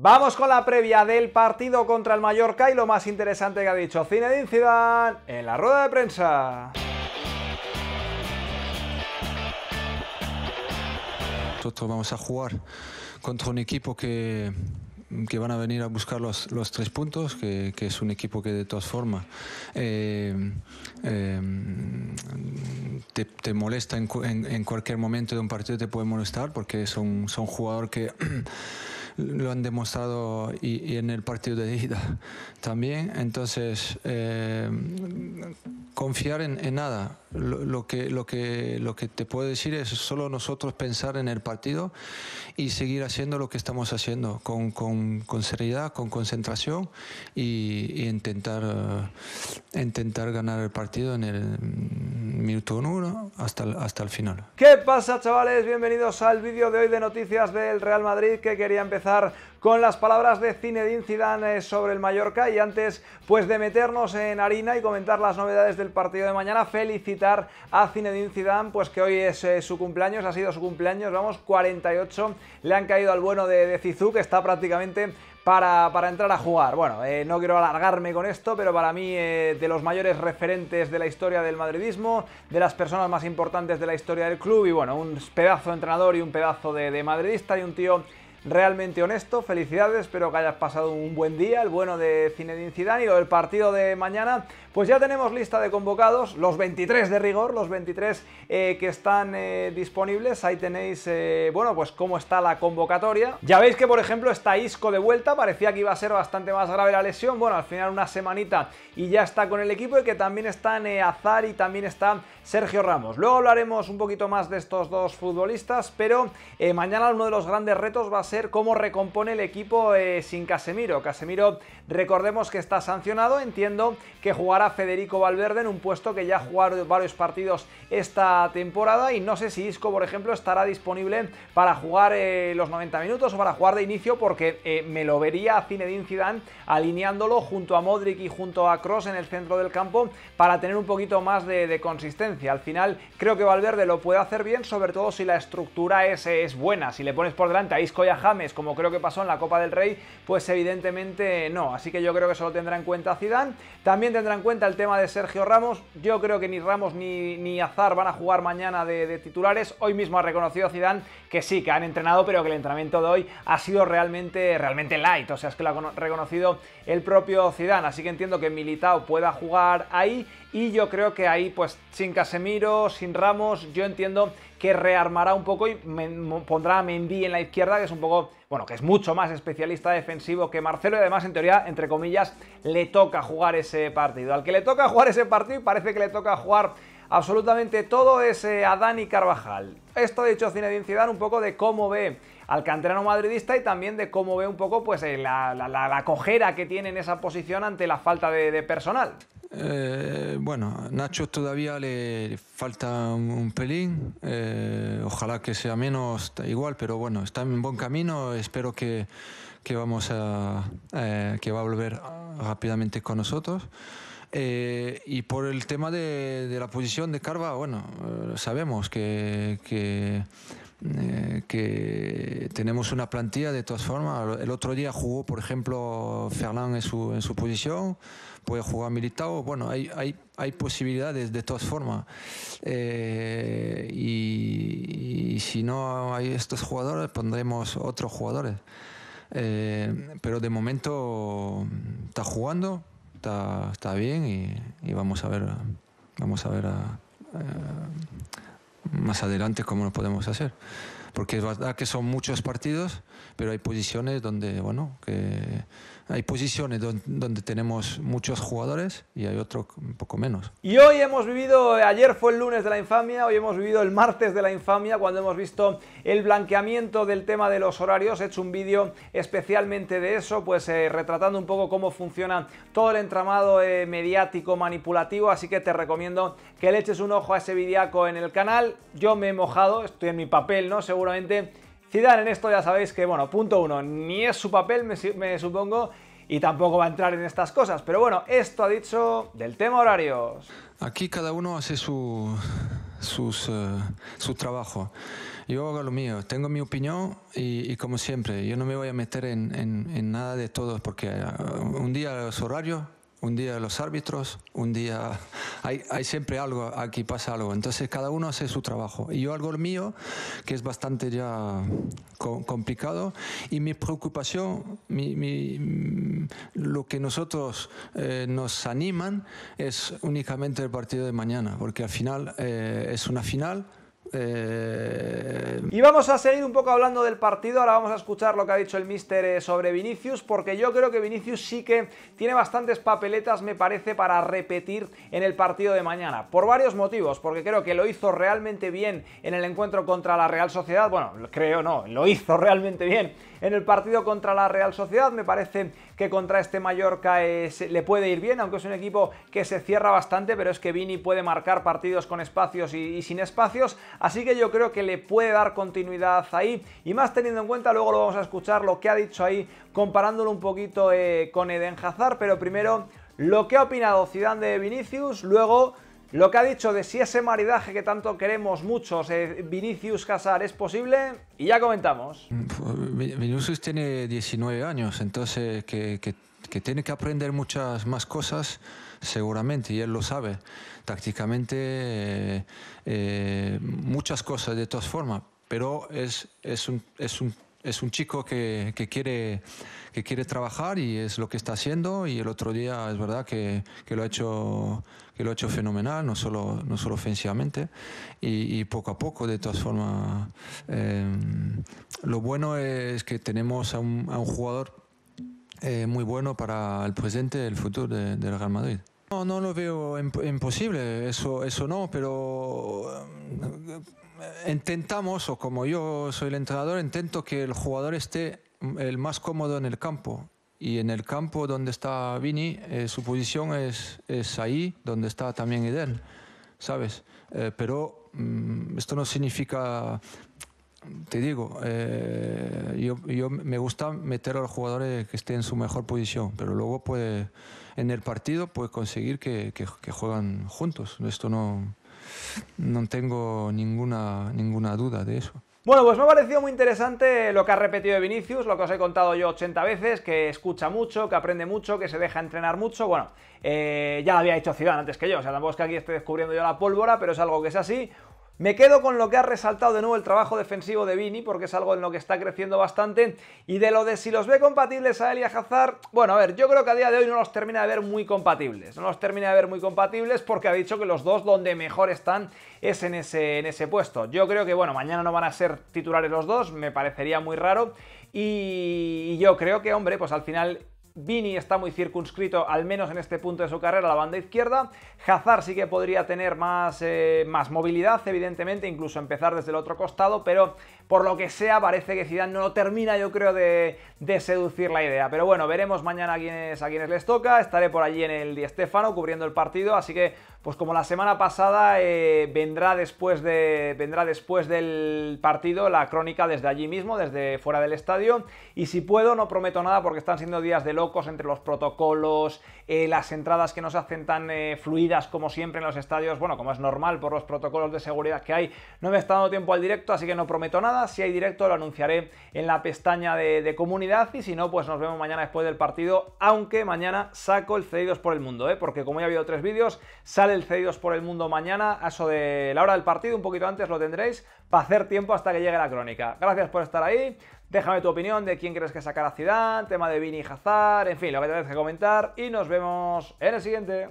Vamos con la previa del partido contra el Mallorca y lo más interesante que ha dicho Zinedine Zidane en la rueda de prensa. Nosotros vamos a jugar contra un equipo que, van a venir a buscar los, tres puntos, que, es un equipo que de todas formas eh, eh, te, molesta en, cualquier momento de un partido, te puede molestar porque son, son jugadores que lo han demostrado y, en el partido de ida también. Entonces, eh, confiar en, nada. Lo, que, lo, que, lo que te puedo decir es solo nosotros pensar en el partido y seguir haciendo lo que estamos haciendo con, con, seriedad, con concentración y, intentar, eh, intentar ganar el partido en el minuto uno hasta, hasta el final. ¿Qué pasa chavales? Bienvenidos al vídeo de hoy de noticias del Real Madrid que quería empezar con las palabras de Zinedine Zidane eh, sobre el Mallorca y antes pues de meternos en harina y comentar las novedades del partido de mañana, felicitar a Zinedine Zidane pues que hoy es eh, su cumpleaños, ha sido su cumpleaños, vamos, 48, le han caído al bueno de, de que está prácticamente para, entrar a jugar. Bueno, eh, no quiero alargarme con esto, pero para mí de los mayores referentes de la historia del madridismo, de las personas más importantes de la historia del club y bueno, un pedazo de entrenador y un pedazo de madridista y un tío realmente honesto. Felicidades, espero que hayas pasado un buen día, el bueno de Zinedine Zidane y el partido de mañana. Pues ya tenemos lista de convocados, los 23 de rigor, los 23 eh, que están eh, disponibles. Ahí tenéis, eh, bueno, pues cómo está la convocatoria. Ya veis que, por ejemplo, está Isco de vuelta, parecía que iba a ser bastante más grave la lesión. Bueno, al final una semanita y ya está con el equipo y que también están Azar y también está Sergio Ramos. Luego hablaremos un poquito más de estos dos futbolistas, pero mañana uno de los grandes retos va a ser cómo recompone el equipo eh, sin Casemiro. Casemiro, recordemos que está sancionado, entiendo que jugará Federico Valverde en un puesto que ya ha jugado varios partidos esta temporada y no sé si Isco, por ejemplo, estará disponible para jugar eh, los 90 minutos o para jugar de inicio porque eh, me lo vería a Zinedine Zidane alineándolo junto a Modric y junto a Cross en el centro del campo para tener un poquito más de, consistencia. Al final creo que Valverde lo puede hacer bien, sobre todo si la estructura es, es buena. Si le pones por delante a Isco y a James, como creo que pasó en la Copa del Rey, pues evidentemente no. Así que yo creo que solo tendrá en cuenta Zidane. También tendrá en cuenta el tema de Sergio Ramos. Yo creo que ni Ramos ni, ni Azar van a jugar mañana de, titulares. Hoy mismo ha reconocido Zidane que sí, que han entrenado, pero que el entrenamiento de hoy ha sido realmente, realmente light. O sea, es que lo ha reconocido el propio Zidane. Así que entiendo que Militao pueda jugar ahí y yo creo que ahí, pues sin Casemiro, sin Ramos, yo entiendo que rearmará un poco y pondrá a Mendy en la izquierda, que es un poco, bueno, que es mucho más especialista defensivo que Marcelo y además, en teoría, entre comillas, le toca jugar ese partido. Al que le toca jugar ese partido y parece que le toca jugar absolutamente todo es eh, a Dani Carvajal. Esto ha dicho tiene Zidane un poco de cómo ve al canterano madridista y también de cómo ve un poco pues eh, la, la, cojera que tiene en esa posición ante la falta de personal. Eh, bueno, Nacho todavía le falta un, pelín, eh, ojalá que sea menos, igual, pero bueno, está en buen camino, espero que, que vamos a, eh, que va a volver rápidamente con nosotros. Eh, y por el tema de, la posición de Carva, bueno, sabemos que, que que tenemos una plantilla de todas formas. El otro día jugó, por ejemplo, Fernán en su, en su posición, puede jugar militado Bueno, hay, hay, posibilidades de todas formas. Eh, y, si no hay estos jugadores, pondremos otros jugadores. Eh, pero de momento está jugando, está, bien y, vamos a ver, vamos a ver eh, más adelante cómo lo podemos hacer porque es verdad que son muchos partidos, pero hay posiciones donde, bueno, que hay posiciones donde, tenemos muchos jugadores y hay otro un poco menos. Y hoy hemos vivido, ayer fue el lunes de la infamia, hoy hemos vivido el martes de la infamia cuando hemos visto el blanqueamiento del tema de los horarios. He hecho un vídeo especialmente de eso, pues eh, retratando un poco cómo funciona todo el entramado eh, mediático manipulativo, así que te recomiendo que le eches un ojo a ese vidiaco en el canal. Yo me he mojado, estoy en mi papel, ¿no? Seguro seguramente. Zidane en esto ya sabéis que, bueno, punto uno, ni es su papel, me, supongo, y tampoco va a entrar en estas cosas. Pero bueno, esto ha dicho del tema horarios. Aquí cada uno hace su, sus, eh, su trabajo. Yo hago lo mío, tengo mi opinión y, como siempre, yo no me voy a meter en, nada de todo porque eh, un día los horario un día los árbitros, un día hay, siempre algo, aquí pasa algo. Entonces cada uno hace su trabajo. Y yo hago el mío, que es bastante ya complicado. Y mi preocupación, mm, lo que nosotros eh, nos animan es únicamente el partido de mañana, porque al final eh, es una final eh, y vamos a seguir un poco hablando del partido. Ahora vamos a escuchar lo que ha dicho el míster eh, sobre Vinicius, porque yo creo que Vinicius sí que tiene bastantes papeletas, me parece, para repetir en el partido de mañana. Por varios motivos, porque creo que lo hizo realmente bien en el encuentro contra la Real Sociedad. Bueno, creo no, lo hizo realmente bien en el partido contra la Real Sociedad. Me parece que contra este Mallorca eh, le puede ir bien, aunque es un equipo que se cierra bastante, pero es que Vini puede marcar partidos con espacios y sin espacios. Así que yo creo que le puede dar continuidad ahí y más teniendo en cuenta, luego lo vamos a escuchar lo que ha dicho ahí comparándolo un poquito eh, con Eden Hazard, pero primero lo que ha opinado Zidane de Vinicius, luego lo que ha dicho de si ese maridaje que tanto queremos muchos, eh, Vinicius Casar, es posible, y ya comentamos. Mm, pues, Vinicius tiene 19 años, entonces que tiene que aprender muchas más cosas seguramente, y él lo sabe. Tácticamente, eh, eh, muchas cosas de todas formas, pero es, es, un, chico que, quiere, que quiere trabajar y es lo que está haciendo. Y el otro día es verdad que, lo, ha hecho, que hecho fenomenal, no solo, no solo ofensivamente. Y, poco a poco, de todas formas, eh, lo bueno es que tenemos a un, a un jugador eh, muy bueno para el presente el futuro del de Real Madrid. No, no lo veo imposible, eso, eso no, pero eh, intentamos, o como yo soy el entrenador, intento que el jugador esté el más cómodo en el campo. Y en el campo donde está Vini, eh, su posición es, es, ahí, donde está también Eden, ¿sabes? pero mm, esto no significa te digo, eh, yo, me gusta meter a los jugadores que estén en su mejor posición, pero luego pues, en el partido pues, conseguir que, que, juegan juntos. Esto no, no tengo ninguna, ninguna duda de eso. Bueno, pues me ha parecido muy interesante lo que ha repetido Vinicius, lo que os he contado yo 80 veces, que escucha mucho, que aprende mucho, que se deja entrenar mucho. Bueno, eh, ya lo había dicho Ciudad antes que yo, o sea, tampoco es que aquí esté descubriendo yo la pólvora, pero es algo que es así. Me quedo con lo que ha resaltado de nuevo el trabajo defensivo de Vini, porque es algo en lo que está creciendo bastante. Y de lo de si los ve compatibles a Elia y Hazard, bueno, a ver, yo creo que a día de hoy no los termina de ver muy compatibles. No los termina de ver muy compatibles porque ha dicho que los dos donde mejor están es en ese, en ese puesto. Yo creo que, bueno, mañana no van a ser titulares los dos, me parecería muy raro. Y yo creo que, hombre, pues al final Vini está muy circunscrito, al menos en este punto de su carrera, a la banda izquierda. Hazard sí que podría tener más, eh, más movilidad, evidentemente, incluso empezar desde el otro costado, pero por lo que sea parece que Zidane no termina, yo creo, de, seducir la idea. Pero bueno, veremos mañana a quienes, a quienes les toca. Estaré por allí en el Di Stefano cubriendo el partido, así que pues como la semana pasada eh, vendrá, después de, vendrá después del partido la crónica desde allí mismo, desde fuera del estadio. Y si puedo, no prometo nada porque están siendo días de loco entre los protocolos, eh, las entradas que no se hacen tan eh, fluidas como siempre en los estadios, bueno, como es normal por los protocolos de seguridad que hay. No me está dando tiempo al directo, así que no prometo nada. Si hay directo lo anunciaré en la pestaña de, comunidad y si no, pues nos vemos mañana después del partido, aunque mañana saco el Cedidos por el Mundo, ¿eh? porque como ya ha habido tres vídeos, sale el Cedidos por el Mundo mañana, a eso de la hora del partido, un poquito antes lo tendréis, para hacer tiempo hasta que llegue la crónica. Gracias por estar ahí. Déjame tu opinión de quién crees que sacará Ciudad, tema de Vini y Hazard, en fin, lo que tenés que comentar y nos vemos en el siguiente.